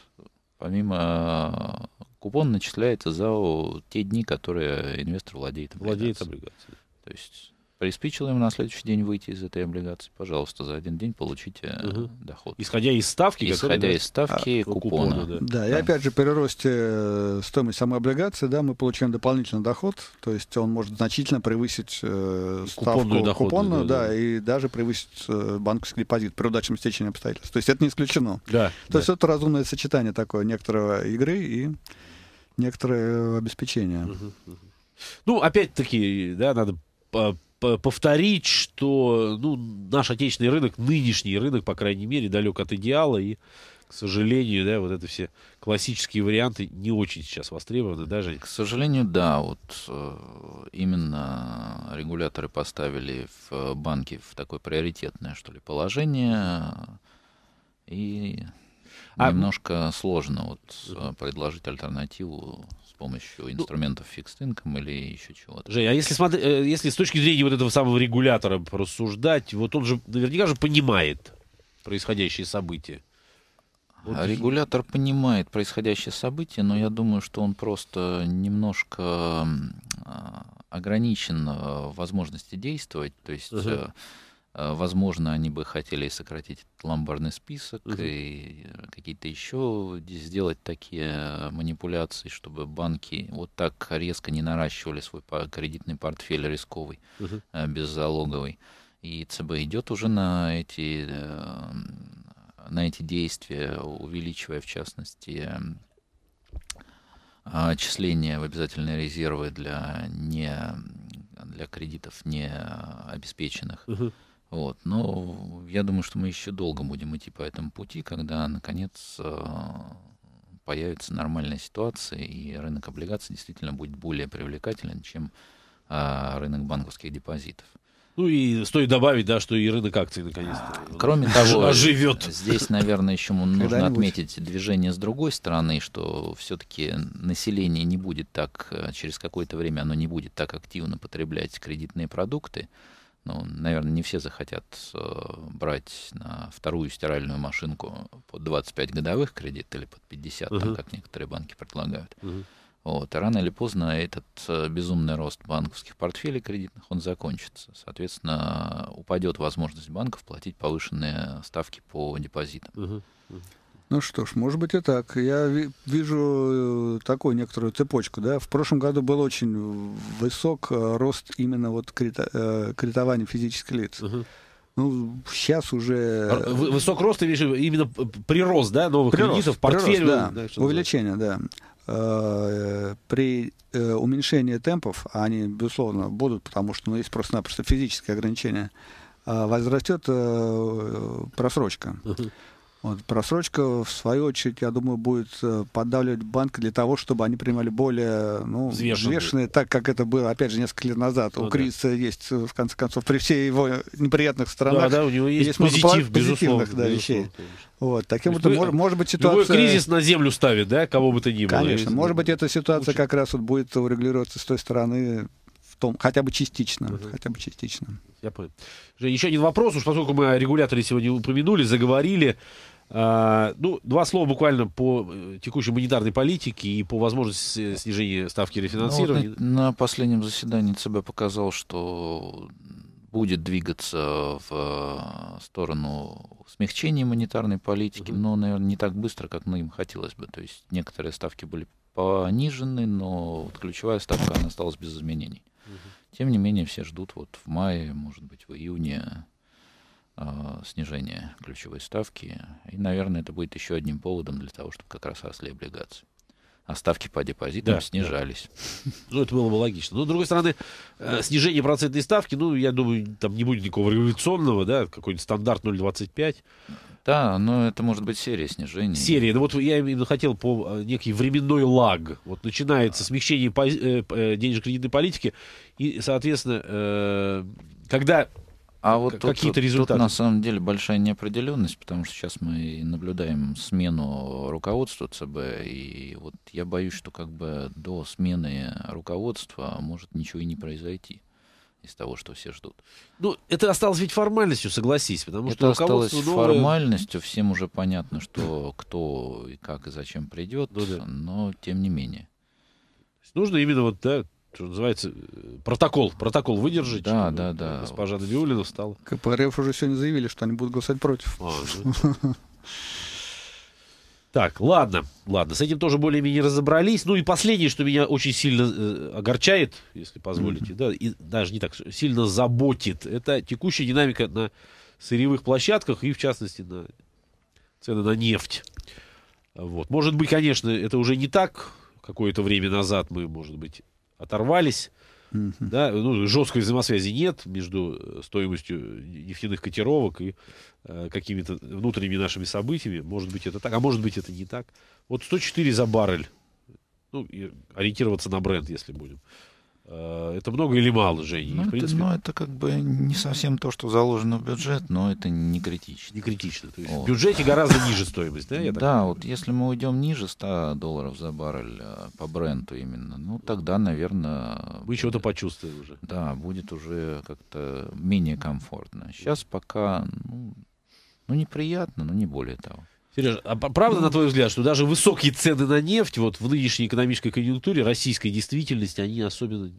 Помимо а, Купон начисляется за те дни, которые инвестор владеет облигацией. Владеет облигацией. То есть приспичило ему на следующий день выйти из этой облигации, пожалуйста, за один день получите угу. доход. Исходя из ставки, исходя из ставки а, купона. купона. Да, да, да. и опять же при росте э, стоимости самой облигации, да, мы получаем дополнительный доход, то есть он может значительно превысить э, ставку купонную, доход, купонную да, да, да, и даже превысить э, банковский депозит при удачном стечении обстоятельств. То есть это не исключено. Да, то да. есть это разумное сочетание такое некоторого игры и некоторое э, обеспечение. Ну, опять-таки, да, надо повторить, что ну, наш отечественный рынок, нынешний рынок, по крайней мере, далек от идеала, и, к сожалению, да, вот это все классические варианты не очень сейчас востребованы даже. К сожалению, да, вот э, именно регуляторы поставили в банки в такое приоритетное, что ли, положение, и а... Немножко сложно вот э, предложить альтернативу с помощью ну, инструментов фикс инком или еще чего-то. Женя, а если, смотри, э, если с точки зрения вот этого самого регулятора рассуждать, вот он же наверняка же понимает происходящие события. Вот... А регулятор понимает происходящее событие, но я думаю, что он просто немножко а, ограничен э, возможности действовать. То есть uh-huh. Э, возможно, они бы хотели сократить ломбардный список угу. и э, какие-то еще сделать такие манипуляции, чтобы банки вот так резко не наращивали свой кредитный портфель рисковый, угу. беззалоговый. И ЦБ идет уже на эти, на эти действия, увеличивая в частности отчисления в обязательные резервы для, не, для кредитов не обеспеченных. Угу. Вот. Но я думаю, что мы еще долго будем идти по этому пути, когда, наконец, а, появится нормальная ситуация, и рынок облигаций действительно будет более привлекателен, чем а, рынок банковских депозитов. Ну и стоит добавить, да, что и рынок акций наконец-то. А, кроме того, живет. Здесь, наверное, еще нужно отметить движение с другой стороны, что все-таки население не будет так, через какое-то время оно не будет так активно потреблять кредитные продукты ну, наверное, не все захотят э, брать на вторую стиральную машинку под 25 годовых кредит или под 50, угу. так как некоторые банки предлагают. Угу. Вот, и рано или поздно этот э, безумный рост банковских портфелей кредитных, он закончится. Соответственно, упадет возможность банков платить повышенные ставки по депозитам. Угу. Угу. Ну что ж, может быть и так. Я вижу э, такую некоторую цепочку. Да? В прошлом году был очень высок э, рост именно вот э, кредитования физических лиц. Угу. Ну, сейчас уже... А, высок рост, ты видишь, именно прирост, да, новых прирост, кредитов, портфель? Прирост, да, да увеличение, да. При уменьшении темпов, а они, безусловно, будут, потому что ну, есть просто-напросто физические ограничения, возрастет просрочка. uh вот, просрочка, в свою очередь, я думаю, будет э, подавливать банк для того, чтобы они принимали более ну, взвешенные, так как это было, опять же, несколько лет назад. Ну, у да. Криса есть, э, в конце концов, при всей его неприятных сторонах. Да, да, у него есть, есть позитив, позитивных безусловно, да, вещей. Безусловно, вот, таким вот, может, может быть, ситуация... Любой кризис на землю ставит, да, кого бы то ни было. Конечно, и... может быть, эта ситуация Очень... как раз вот будет урегулироваться с той стороны, в том, хотя бы частично, угу. хотя бы частично. Я понял. Жень, еще один вопрос, уж поскольку мы о регуляторе сегодня упомянули, заговорили, а, ну, два слова буквально по э, текущей монетарной политике и по возможности э, снижения ставки ну, рефинансирования. Ну, вот на последнем заседании ЦБ показал, что будет двигаться в э, сторону смягчения монетарной политики, угу. но, наверное, не так быстро, как ну, им хотелось бы. То есть некоторые ставки были понижены, но вот ключевая ставка она осталась без изменений. Угу. Тем не менее, все ждут вот в мае, может быть, в июне а, снижение ключевой ставки. И, наверное, это будет еще одним поводом для того, чтобы как раз росли облигации. А ставки по депозитам да, снижались. Да. Ну, это было бы логично. Но, с другой стороны, э, снижение процентной ставки, ну, я думаю, там не будет никакого революционного, да, какой-нибудь стандарт 0,25. Да, но это может быть серия снижений. Серия. Ну вот я именно хотел по э, некий временной лаг. Вот начинается смягчение э, денежно-кредитной политики, и, соответственно, когда а вот какие-то результаты. Тут на самом деле большая неопределенность, потому что сейчас мы наблюдаем смену руководства ЦБ, и вот я боюсь, что как бы до смены руководства может ничего и не произойти из того, что все ждут. Ну, это осталось ведь формальностью, согласись, потому это что осталось новое... формальностью, всем уже понятно, что кто и как и зачем придет, ну, да. но тем не менее. Нужно именно вот так что называется, протокол, протокол выдержать. Да, да, да. Госпожа Набиулина встала. КПРФ уже сегодня заявили, что они будут голосовать против. А, ну. Так, ладно, ладно, с этим тоже более-менее разобрались. Ну и последнее, что меня очень сильно э, огорчает, если позволите, да, и даже не так сильно заботит, это текущая динамика на сырьевых площадках и, в частности, на цены на нефть. Вот. Может быть, конечно, это уже не так. Какое-то время назад мы, может быть, оторвались. Да, ну, жесткой взаимосвязи нет между э, стоимостью нефтяных котировок и э, какими-то внутренними нашими событиями. Может быть, это так, а может быть, это не так. Вот 104 за баррель. Ну, и ориентироваться на бренд, если будем. Э, это много или мало, Жень? Ну, принципе... это, ну, это как бы не совсем то, что заложено в бюджет, но это не критично. Не критично. То есть вот. в бюджете гораздо ниже стоимость, да? Я так да, понимаю? вот если мы уйдем ниже 100 долларов за баррель э, по бренду именно, ну тогда, наверное... Вы чего-то почувствовали уже. Да, будет уже как-то менее комфортно. Сейчас пока, ну, ну неприятно, но не более того. Сережа, а правда, на твой взгляд, что даже высокие цены на нефть вот в нынешней экономической конъюнктуре российской действительности, они особенно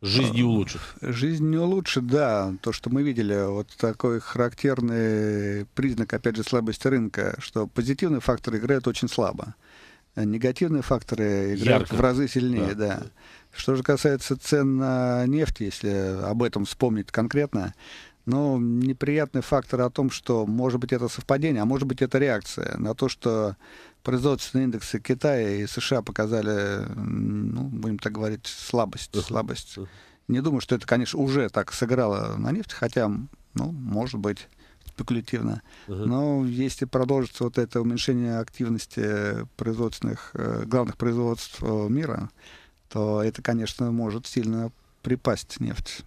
Жизнь не улучшат? Э, жизнь не улучшит, да. То, что мы видели, вот такой характерный признак, опять же, слабости рынка, что позитивные факторы играют очень слабо. Негативные факторы играют Ярко. в разы сильнее, да. да. Что же касается цен на нефть, если об этом вспомнить конкретно, но неприятный фактор о том, что может быть это совпадение, а может быть это реакция на то, что производственные индексы Китая и США показали, ну, будем так говорить, слабость. слабость. Не думаю, что это, конечно, уже так сыграло на нефть, хотя, ну, может быть, спекулятивно. Но если продолжится вот это уменьшение активности производственных, э, главных производств э, мира, то это, конечно, может сильно припасть нефть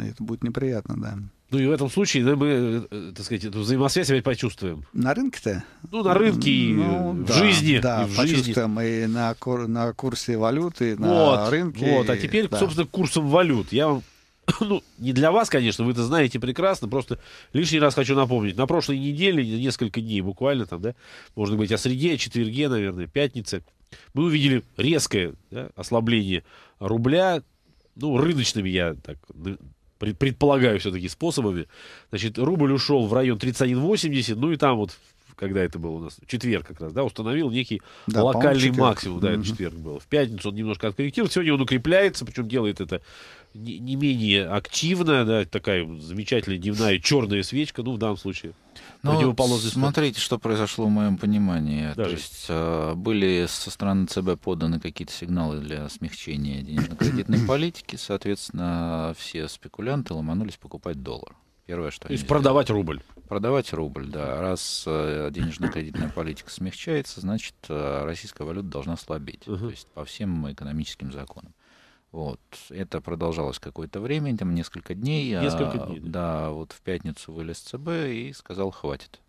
это будет неприятно, да. Ну и в этом случае мы, э, так сказать, эту взаимосвязь опять почувствуем. На рынке-то? Ну, на рынке ну, и в да, жизни. Да, и в почувствуем жизни. и на, кур, на курсе валюты, на вот, рынке. Вот, а теперь, да. собственно, курсом валют. Я вам ну, не для вас, конечно, вы это знаете прекрасно, просто лишний раз хочу напомнить. На прошлой неделе, несколько дней буквально там, да, можно быть, о среде, о четверге, наверное, пятнице, мы увидели резкое да, ослабление рубля, ну, рыночными я так предполагаю все-таки способами. Значит, рубль ушел в район 31.80, ну и там вот когда это было у нас, четверг как раз, да, установил некий да, локальный максимум, да, mm это четверг был. В пятницу он немножко откорректировал, сегодня он укрепляется, причем делает это не, не менее активно, да, такая замечательная дневная черная свечка, ну, в данном случае. Ну, смотрите, что произошло в моем понимании. Да, То есть э, были со стороны ЦБ поданы какие-то сигналы для смягчения денежно-кредитной политики, соответственно, все спекулянты ломанулись покупать доллар. Первое, что То есть сделали. продавать рубль. Продавать рубль, да. Раз э, денежно-кредитная политика смягчается, значит, э, российская валюта должна слабеть. Угу. То есть по всем экономическим законам. Вот. Это продолжалось какое-то время, там несколько дней. Несколько а, дней. А, да. да, вот в пятницу вылез ЦБ и сказал, хватит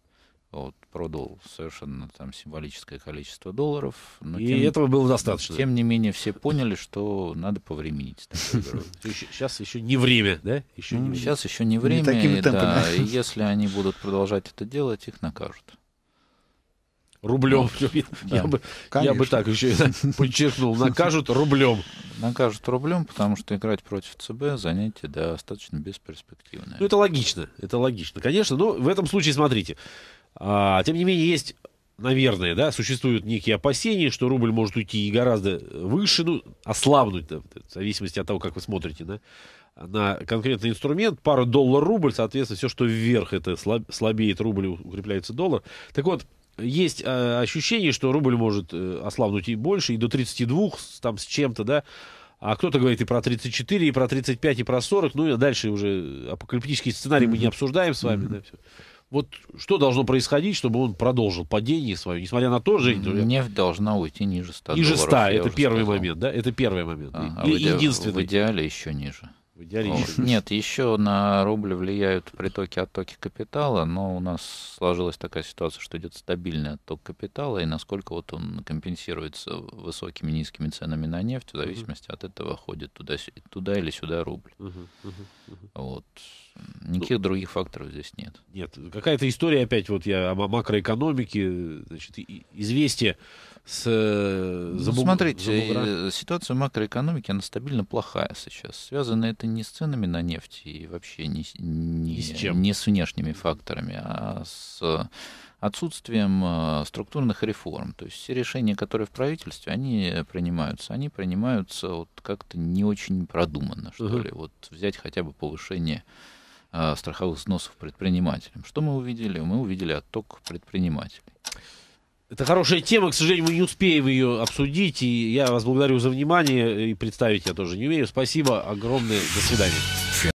вот, продал совершенно там символическое количество долларов. Но и тем, этого было достаточно. Тем не менее, все поняли, что надо повременить. Сейчас еще не время, да? Сейчас ну, еще не время. Такими темпами. Если они будут продолжать это делать, их накажут. Рублем. Ну, я, бы, я бы так еще подчеркнул. Накажут рублем. Накажут рублем, потому что играть против ЦБ занятие достаточно бесперспективное. Ну, это логично. Это логично, конечно. Но ну, в этом случае, смотрите, а, тем не менее, есть наверное, да, существуют некие опасения, что рубль может уйти и гораздо э, выше, ну, ослабнуть, да, в зависимости от того, как вы смотрите, да, на конкретный инструмент. Пара доллар-рубль, соответственно, все, что вверх, это слабеет рубль, укрепляется доллар. Так вот, есть э, ощущение, что рубль может э, ослабнуть и больше, и до 32, там, с чем-то, да, а кто-то говорит и про 34, и про 35, и про 40, ну, и дальше уже апокалиптический сценарий мы не обсуждаем с вами, да, все вот что должно происходить, чтобы он продолжил падение свое, несмотря на то, Жень... Нефть должна уйти ниже 100 Ниже 100, это первый сказал. момент, да? Это первый момент. А, а в, иде... в идеале еще ниже. В идеале ну, еще Нет, еще на рубль влияют притоки оттоки капитала, но у нас сложилась такая ситуация, что идет стабильный отток капитала, и насколько вот он компенсируется высокими низкими ценами на нефть, в зависимости uh от этого ходит туда, туда или сюда рубль. Uh-huh, uh Вот. Никаких ну, других факторов здесь нет. Нет. Какая-то история опять, вот я о макроэкономике, значит, известие с... Э, ну, смотрите, забугра. ситуация макроэкономики, она стабильно плохая сейчас. Связано это не с ценами на нефть и вообще не, не, с, чем. не с внешними факторами, а с отсутствием э, структурных реформ. То есть все решения, которые в правительстве, они принимаются, они принимаются вот как-то не очень продуманно, что угу. ли. Вот взять хотя бы повышение Э, страховых взносов предпринимателям. Что мы увидели? Мы увидели отток предпринимателей. Это хорошая тема, к сожалению, мы не успеем ее обсудить, и я вас благодарю за внимание, и представить я тоже не умею. Спасибо огромное, до свидания.